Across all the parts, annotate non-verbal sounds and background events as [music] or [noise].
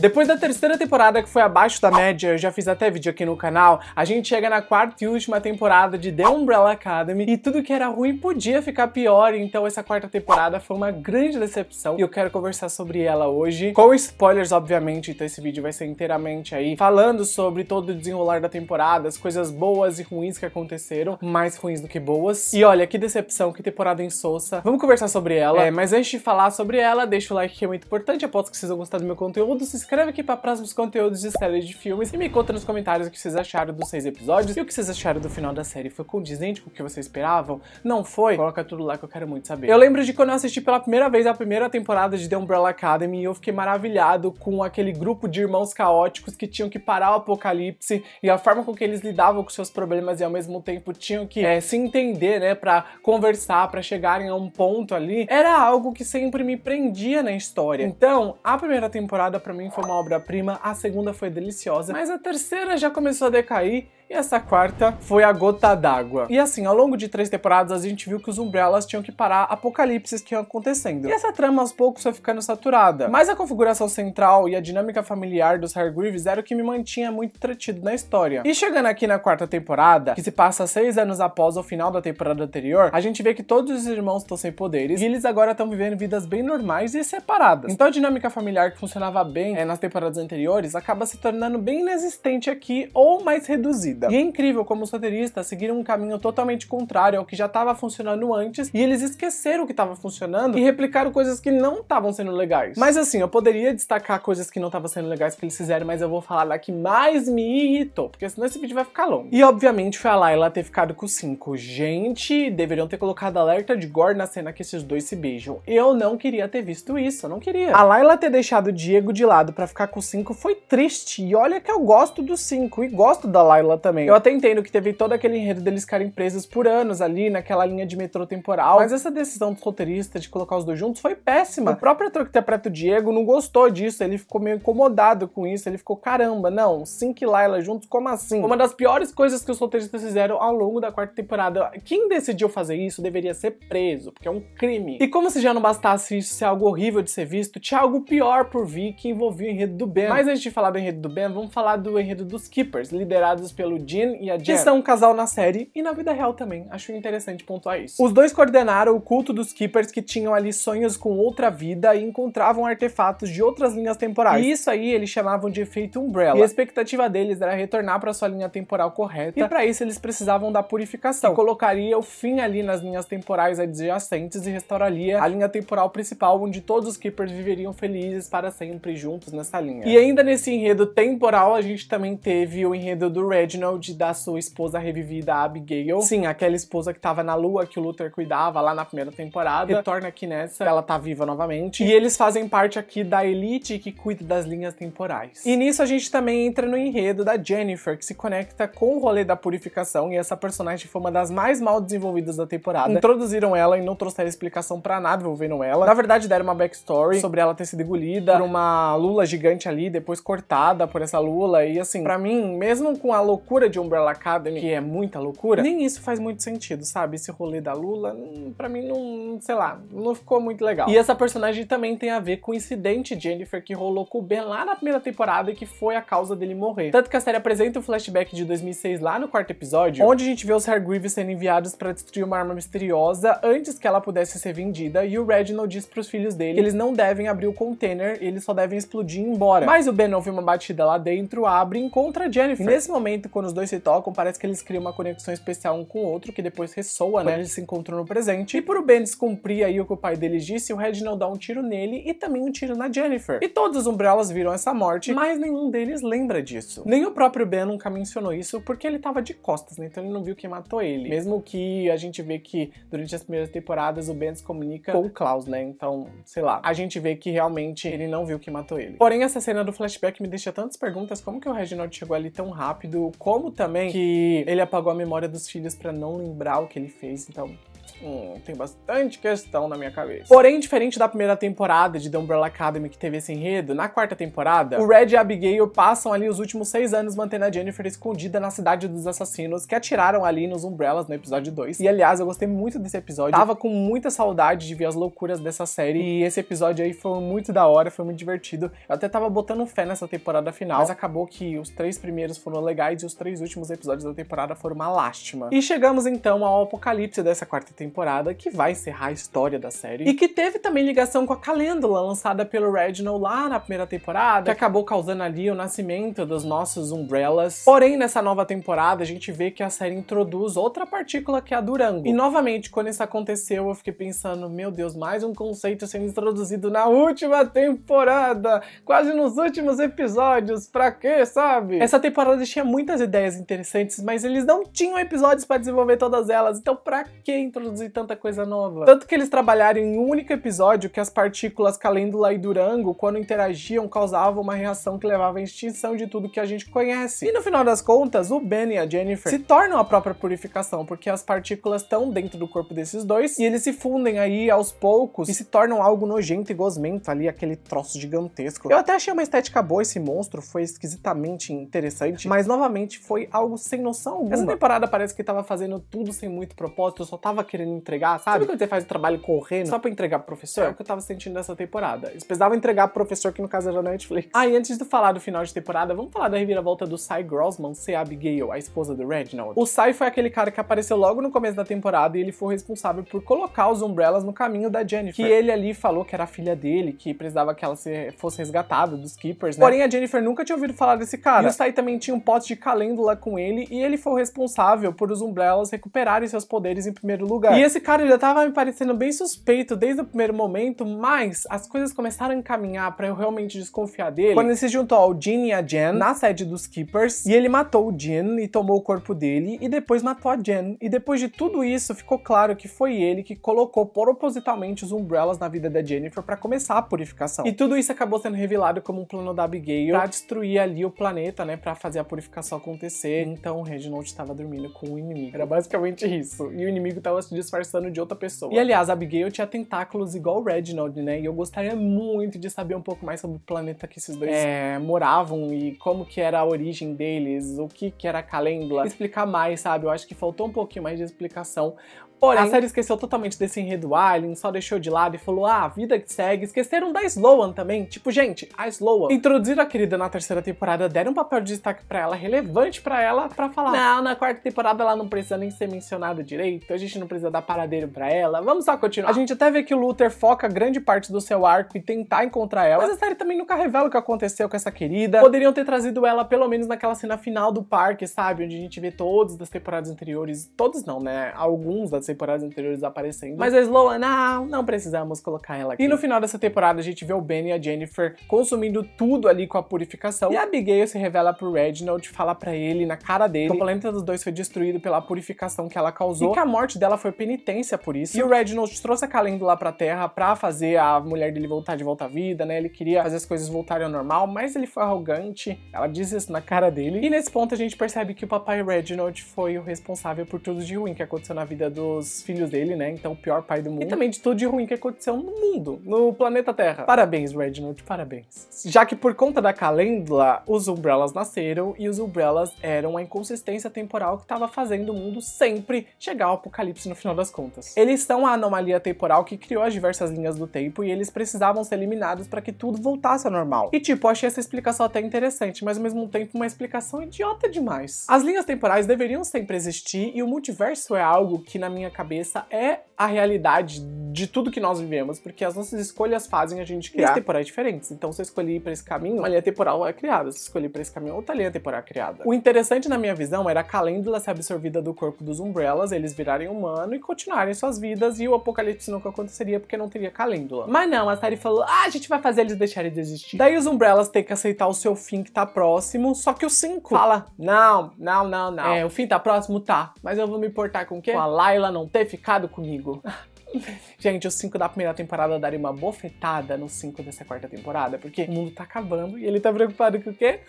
Depois da terceira temporada, que foi abaixo da média, eu já fiz até vídeo aqui no canal, a gente chega na quarta e última temporada de The Umbrella Academy e tudo que era ruim podia ficar pior, então essa quarta temporada foi uma grande decepção e eu quero conversar sobre ela hoje, com spoilers, obviamente, então esse vídeo vai ser inteiramente aí falando sobre todo o desenrolar da temporada, as coisas boas e ruins que aconteceram, mais ruins do que boas. E olha, que decepção, que temporada insossa. Vamos conversar sobre ela, é, mas antes de falar sobre ela, deixa o like que é muito importante, aposto que vocês vão gostar do meu conteúdo, se inscreve aqui para próximos conteúdos de séries de filmes e me conta nos comentários o que vocês acharam dos seis episódios e o que vocês acharam do final da série. Foi condizente com o que vocês esperavam? Não foi? Coloca tudo lá que eu quero muito saber. Eu lembro de quando eu assisti pela primeira vez a primeira temporada de The Umbrella Academy e eu fiquei maravilhado com aquele grupo de irmãos caóticos que tinham que parar o apocalipse e a forma com que eles lidavam com seus problemas e ao mesmo tempo tinham que é, se entender, né, para conversar, para chegarem a um ponto ali. Era algo que sempre me prendia na história. Então, a primeira temporada para mim foi foi uma obra-prima, a segunda foi deliciosa, mas a terceira já começou a decair e essa quarta foi a gota d'água. E assim, ao longo de três temporadas, a gente viu que os Umbrellas tinham que parar apocalipses que iam acontecendo. E essa trama aos poucos foi ficando saturada. Mas a configuração central e a dinâmica familiar dos Hargreaves era o que me mantinha muito entretido na história. E chegando aqui na quarta temporada, que se passa seis anos após o final da temporada anterior, a gente vê que todos os irmãos estão sem poderes e eles agora estão vivendo vidas bem normais e separadas. Então a dinâmica familiar que funcionava bem é, nas temporadas anteriores acaba se tornando bem inexistente aqui ou mais reduzida vida. E é incrível como os roteiristas seguiram um caminho totalmente contrário ao que já estava funcionando antes e eles esqueceram o que estava funcionando e replicaram coisas que não estavam sendo legais. Mas assim, eu poderia destacar coisas que não estavam sendo legais que eles fizeram, mas eu vou falar da que mais me irritou, porque senão esse vídeo vai ficar longo. E obviamente foi a Layla ter ficado com 5. Gente, deveriam ter colocado alerta de gore na cena que esses dois se beijam. Eu não queria ter visto isso, eu não queria. A Layla ter deixado o Diego de lado para ficar com 5 foi triste, e olha que eu gosto do 5 e gosto da Layla também também. Eu até entendo que teve todo aquele enredo deles ficarem presos por anos ali naquela linha de metrô temporal, mas essa decisão dos roteiristas de colocar os dois juntos foi péssima. Hum. O próprio ator que interpreta o Diego não gostou disso, ele ficou meio incomodado com isso, ele ficou, caramba, não, Sink e Laila juntos, como assim? Uma das piores coisas que os roteiristas fizeram ao longo da quarta temporada. Quem decidiu fazer isso deveria ser preso, porque é um crime. E como se já não bastasse isso ser algo horrível de ser visto, tinha algo pior por vir que envolvia o enredo do Ben. Mas antes de falar do enredo do Ben, vamos falar do enredo dos Keepers, liderados pelo Jin e a Jen, que são um casal na série e na vida real também. Acho interessante pontuar isso. Os dois coordenaram o culto dos Keepers que tinham ali sonhos com outra vida e encontravam artefatos de outras linhas temporais. E isso aí eles chamavam de efeito Umbrella. E a expectativa deles era retornar para sua linha temporal correta, e para isso eles precisavam da purificação, que colocaria o fim ali nas linhas temporais adjacentes e restauraria a linha temporal principal, onde todos os Keepers viveriam felizes para sempre juntos nessa linha. E ainda nesse enredo temporal, a gente também teve o enredo do Reginald Arnold da sua esposa revivida Abigail. Sim, aquela esposa que tava na lua que o Luther cuidava lá na primeira temporada. Retorna aqui nessa, ela tá viva novamente. E eles fazem parte aqui da elite que cuida das linhas temporais. E nisso a gente também entra no enredo da Jennifer, que se conecta com o rolê da purificação e essa personagem foi uma das mais mal desenvolvidas da temporada. Introduziram ela e não trouxeram explicação para nada envolvendo ela. Na verdade, deram uma backstory sobre ela ter sido engolida por uma lula gigante ali, depois cortada por essa lula e assim, para mim, mesmo com a loucura loucura de Umbrella Academy, que é muita loucura, nem isso faz muito sentido, sabe? Esse rolê da Lula, hum, para mim não, sei lá, não ficou muito legal. E essa personagem também tem a ver com o incidente Jennifer que rolou com o Ben lá na primeira temporada e que foi a causa dele morrer. Tanto que a série apresenta o um flashback de 2006 lá no quarto episódio, onde a gente vê os Hargreaves sendo enviados para destruir uma arma misteriosa antes que ela pudesse ser vendida e o Reginald diz para os filhos dele que eles não devem abrir o container, eles só devem explodir e ir embora. Mas o Ben ouve uma batida lá dentro, abre e encontra a Jennifer. E nesse momento, quando quando os dois se tocam, parece que eles criam uma conexão especial um com o outro, que depois ressoa, né? Eles se encontram no presente. E pro Ben descumprir aí o que o pai dele disse, o Reginald dá um tiro nele e também um tiro na Jennifer. E todos os Umbrellas viram essa morte, mas nenhum deles lembra disso. Nem o próprio Ben nunca mencionou isso, porque ele tava de costas, né? Então ele não viu quem matou ele. Mesmo que a gente vê que durante as primeiras temporadas o Ben se comunica com o Klaus, né? Então, sei lá. A gente vê que realmente ele não viu quem matou ele. Porém, essa cena do flashback me deixa tantas perguntas, como que o Reginald chegou ali tão rápido? como também que ele apagou a memória dos filhos para não lembrar o que ele fez, então Hum, tem bastante questão na minha cabeça. Porém, diferente da primeira temporada de The Umbrella Academy que teve esse enredo, na quarta temporada, o Red e Abigail passam ali os últimos seis anos mantendo a Jennifer escondida na cidade dos assassinos que atiraram ali nos Umbrellas no episódio 2. E aliás, eu gostei muito desse episódio. Tava com muita saudade de ver as loucuras dessa série e esse episódio aí foi muito da hora, foi muito divertido. Eu até tava botando fé nessa temporada final, mas acabou que os três primeiros foram legais e os três últimos episódios da temporada foram uma lástima. E chegamos então ao apocalipse dessa quarta temporada temporada, que vai encerrar a história da série, e que teve também ligação com a Calêndula, lançada pelo Reginald lá na primeira temporada, que acabou causando ali o nascimento dos nossos Umbrellas. Porém, nessa nova temporada, a gente vê que a série introduz outra partícula que é a Durango. E novamente, quando isso aconteceu, eu fiquei pensando, meu Deus, mais um conceito sendo introduzido na última temporada, quase nos últimos episódios, pra quê, sabe? Essa temporada tinha muitas ideias interessantes, mas eles não tinham episódios para desenvolver todas elas, então pra que introduzir produzir tanta coisa é. nova. Tanto que eles trabalharam em um único episódio que as partículas Calêndula e Durango, quando interagiam, causavam uma reação que levava à extinção de tudo que a gente conhece. E no final das contas, o Ben e a Jennifer se tornam a própria purificação, porque as partículas estão dentro do corpo desses dois e eles se fundem aí aos poucos e se tornam algo nojento e gosmento ali, aquele troço gigantesco. Eu até achei uma estética boa esse monstro, foi esquisitamente interessante, mas novamente foi algo sem noção alguma. Essa temporada parece que tava fazendo tudo sem muito propósito, eu só tava querendo querendo entregar, sabe? Sabe quando você faz o trabalho correndo só pra entregar pro professor? É o que eu tava sentindo nessa temporada. Eles precisavam entregar pro professor, que no caso era na Netflix. Ah, e antes de falar do final de temporada, vamos falar da reviravolta do Cy Grossman ser Abigail, a esposa do Reginald. O Cy foi aquele cara que apareceu logo no começo da temporada e ele foi responsável por colocar os Umbrellas no caminho da Jennifer. Que ele ali falou que era a filha dele, que precisava que ela fosse resgatada dos Keepers, né? Porém, a Jennifer nunca tinha ouvido falar desse cara. E o Cy também tinha um pote de calêndula com ele e ele foi o responsável por os Umbrellas recuperarem seus poderes em primeiro lugar. É. E esse cara já tava me parecendo bem suspeito desde o primeiro momento, mas as coisas começaram a encaminhar para eu realmente desconfiar dele. Quando ele se juntou ao Jin e a Jen na sede dos Keepers, e ele matou o Jin e tomou o corpo dele, e depois matou a Jen. E depois de tudo isso, ficou claro que foi ele que colocou propositalmente os Umbrellas na vida da Jennifer para começar a purificação. E tudo isso acabou sendo revelado como um plano da Abigail pra destruir ali o planeta, né, para fazer a purificação acontecer. Então o Reginald estava dormindo com o inimigo. Era basicamente isso. E o inimigo tava se disfarçando de outra pessoa. E aliás, a Abigail tinha tentáculos igual o Reginald, né? E eu gostaria muito de saber um pouco mais sobre o planeta que esses dois é, eh, moravam e como que era a origem deles, o que que era a Calendula. Explicar mais, sabe? Eu acho que faltou um pouquinho mais de explicação, Porém, a série esqueceu totalmente desse enredo Alien, só deixou de lado e falou, ah, a vida que segue. Esqueceram da Sloan também. Tipo, gente, a Sloan. Introduziram a querida na terceira temporada, deram um papel de destaque pra ela, relevante pra ela, pra falar. Não, na quarta temporada ela não precisa nem ser mencionada direito, a gente não precisa dar paradeiro pra ela. Vamos só continuar. A gente até vê que o Luther foca grande parte do seu arco e tentar encontrar ela, mas a série também nunca revela o que aconteceu com essa querida. Poderiam ter trazido ela pelo menos naquela cena final do parque, sabe? Onde a gente vê todos das temporadas anteriores, todos não, né? Alguns das temporadas anteriores aparecendo. Mas a Sloan, não, não precisamos colocar ela aqui. E no final dessa temporada a gente vê o Ben e a Jennifer consumindo tudo ali com a purificação. E a Abigail se revela pro Reginald, fala para ele na cara dele que o planeta dos dois foi destruído pela purificação que ela causou e que a morte dela foi penitência por isso. E o Reginald trouxe a Calendula lá pra Terra pra fazer a mulher dele voltar de volta à vida, né? Ele queria fazer as coisas voltarem ao normal, mas ele foi arrogante. Ela diz isso na cara dele. E nesse ponto a gente percebe que o papai Reginald foi o responsável por tudo de ruim que aconteceu na vida do os filhos dele, né? Então, o pior pai do mundo. E também de tudo de ruim que aconteceu no mundo, no planeta Terra. Parabéns, Reginald, parabéns. Já que por conta da Calendla os Umbrellas nasceram e os Umbrellas eram a inconsistência temporal que estava fazendo o mundo sempre chegar ao apocalipse no final das contas. Eles são a anomalia temporal que criou as diversas linhas do tempo e eles precisavam ser eliminados para que tudo voltasse ao normal. E tipo, achei essa explicação até interessante, mas ao mesmo tempo uma explicação idiota demais. As linhas temporais deveriam sempre existir e o multiverso é algo que na minha minha cabeça é a realidade de tudo que nós vivemos, porque as nossas escolhas fazem a gente criar temporais diferentes. Então, se eu escolhi para esse caminho, uma linha temporal é criada. Se eu escolhi para esse caminho, outra linha temporal é criada. O interessante, na minha visão, era a Calendula ser absorvida do corpo dos Umbrellas, eles virarem humano e continuarem suas vidas, e o apocalipse nunca aconteceria porque não teria Calendula. Mas não, a série falou, ah, a gente vai fazer eles deixarem de existir. Daí os Umbrellas têm que aceitar o seu fim que tá próximo, só que o 5 fala, não, não, não, não. É, o fim tá próximo? Tá. Mas eu vou me importar com o quê? Com a Layla não ter ficado comigo. [laughs] [laughs] Gente, o 5 da primeira temporada daria uma bofetada no 5 dessa quarta temporada, porque o mundo tá acabando e ele tá preocupado com o quê?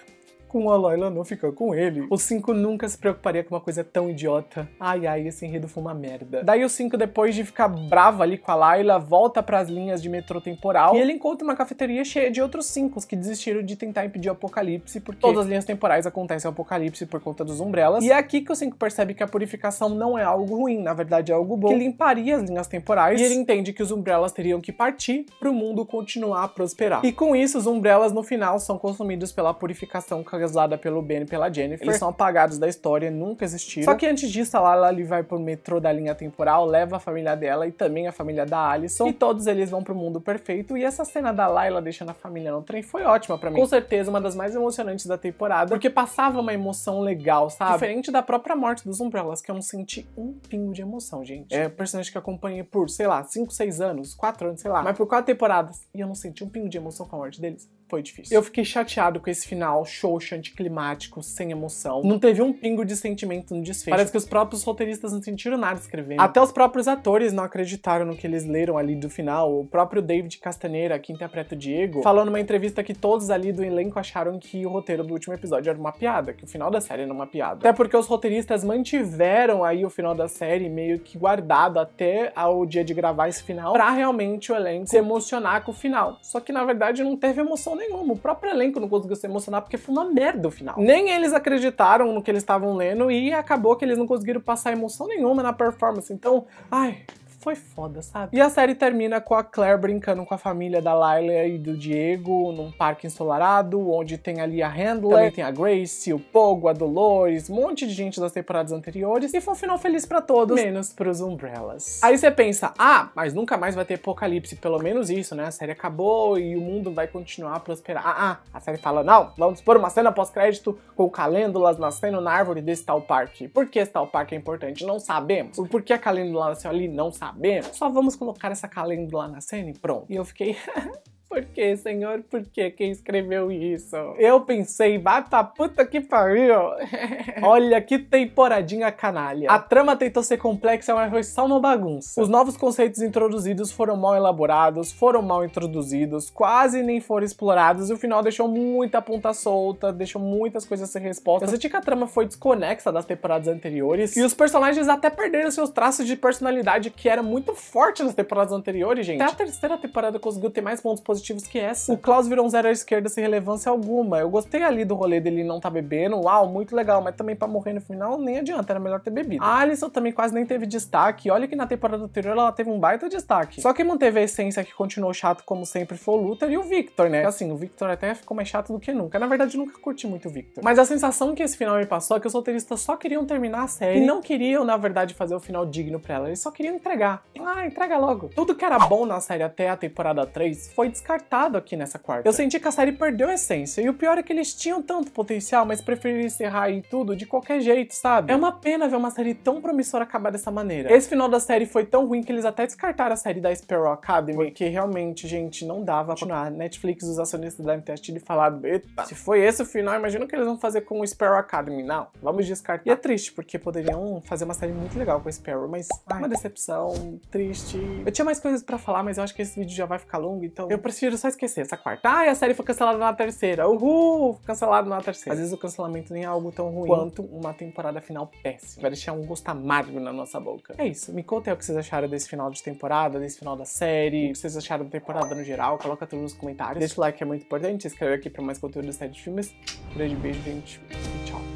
com a Layla não ficar com ele. O 5 nunca se preocuparia com uma coisa tão idiota. Ai, ai, esse enredo foi uma merda. Daí o 5, depois de ficar bravo ali com a Laila, volta para as linhas de metrô temporal e ele encontra uma cafeteria cheia de outros 5 que desistiram de tentar impedir o apocalipse, porque todas as linhas temporais acontecem o apocalipse por conta dos umbrelas. E é aqui que o 5 percebe que a purificação não é algo ruim, na verdade é algo bom, que limparia as linhas temporais e ele entende que os umbrelas teriam que partir para o mundo continuar a prosperar. E com isso, os umbrelas no final são consumidos pela purificação pagasada pelo Ben e pela Jennifer. Eles são apagados da história, nunca existiram. Só que antes disso, a Lala ali vai pro metrô da linha temporal, leva a família dela e também a família da Alison. E todos eles vão pro mundo perfeito. E essa cena da Layla deixando a família no trem foi ótima para mim. Com certeza, uma das mais emocionantes da temporada. Porque passava uma emoção legal, sabe? Diferente da própria morte dos Umbrellas, que eu não senti um pingo de emoção, gente. É um personagem que acompanhei por, sei lá, 5, 6 anos, 4 anos, sei lá. Mas por quatro temporadas. E eu não senti um pingo de emoção com a morte deles foi difícil. Eu fiquei chateado com esse final xoxo, anticlimático, sem emoção. Não teve um pingo de sentimento no desfecho. Parece que os próprios roteiristas não sentiram nada escrevendo. Até os próprios atores não acreditaram no que eles leram ali do final. O próprio David Castanheira, que interpreta o Diego, falou numa entrevista que todos ali do elenco acharam que o roteiro do último episódio era uma piada, que o final da série era uma piada. Até porque os roteiristas mantiveram aí o final da série meio que guardado até ao dia de gravar esse final, pra realmente o elenco se emocionar com o final. Só que na verdade não teve emoção nenhuma. O próprio elenco não conseguiu se emocionar porque foi uma merda o final. Nem eles acreditaram no que eles estavam lendo e acabou que eles não conseguiram passar emoção nenhuma na performance. Então, ai, foi foda, sabe? E a série termina com a Claire brincando com a família da Lila e do Diego num parque ensolarado, onde tem ali a Handler, também tem a Grace, o Pogo, a Dolores, um monte de gente das temporadas anteriores, e foi um final feliz para todos, menos pros Umbrellas. Aí você pensa, ah, mas nunca mais vai ter apocalipse, pelo menos isso, né? A série acabou e o mundo vai continuar a prosperar. Ah, ah, a série fala, não, vamos pôr uma cena pós-crédito com calêndulas nascendo na árvore desse tal parque. Por que esse tal parque é importante? Não sabemos. Por que a calêndula nasceu ali? Não sabemos só vamos colocar essa calêndula na cena e pronto. E eu fiquei, [laughs] Por que, senhor? Por que? Quem escreveu isso? Eu pensei, bata puta que pariu! [laughs] Olha que temporadinha canalha. A trama tentou ser complexa, mas foi só uma bagunça. Os novos conceitos introduzidos foram mal elaborados, foram mal introduzidos, quase nem foram explorados e o final deixou muita ponta solta, deixou muitas coisas sem resposta. Eu senti que a trama foi desconexa das temporadas anteriores e os personagens até perderam seus traços de personalidade que era muito forte nas temporadas anteriores, gente. Até a terceira temporada conseguiu ter mais pontos positivos positivos que essa. O Klaus virou um zero à esquerda sem relevância alguma. Eu gostei ali do rolê dele não tá bebendo. Uau, muito legal, mas também pra morrer no final nem adianta, era melhor ter bebido. A Alison também quase nem teve destaque. Olha que na temporada anterior ela teve um baita destaque. Só que manteve a essência que continuou chato como sempre foi o Luther e o Victor, né? Assim, o Victor até ficou mais chato do que nunca. Na verdade, nunca curti muito o Victor. Mas a sensação que esse final me passou é que os roteiristas só queriam terminar a série e não queriam, na verdade, fazer o final digno pra ela. Eles só queriam entregar. Ah, entrega logo. Tudo que era bom na série até a temporada 3 foi descartado descartado aqui nessa quarta. Eu senti que a série perdeu a essência, e o pior é que eles tinham tanto potencial, mas preferiram encerrar em tudo de qualquer jeito, sabe? É uma pena ver uma série tão promissora acabar dessa maneira. Esse final da série foi tão ruim que eles até descartaram a série da Sparrow Academy, que realmente, gente, não dava pra continuar. Netflix, os acionistas da ter de e falado, eita, se foi esse o final, imagina o que eles vão fazer com o Sparrow Academy. Não, vamos descartar. E é triste, porque poderiam fazer uma série muito legal com o Sparrow, mas ai, uma decepção, triste. Eu tinha mais coisas pra falar, mas eu acho que esse vídeo já vai ficar longo, então eu preciso prefiro só esquecer essa quarta. Ah, e a série foi cancelada na terceira. Uhul! Cancelado na terceira. Às vezes o cancelamento nem é algo tão ruim quanto uma temporada final péssima. Vai deixar um gosto amargo na nossa boca. É isso. Me contem o que vocês acharam desse final de temporada, desse final da série, o que vocês acharam da temporada no geral. Coloca tudo nos comentários. Deixa o like que é muito importante. Se inscreve aqui para mais conteúdo da série de filmes. Grande beijo, gente. E tchau.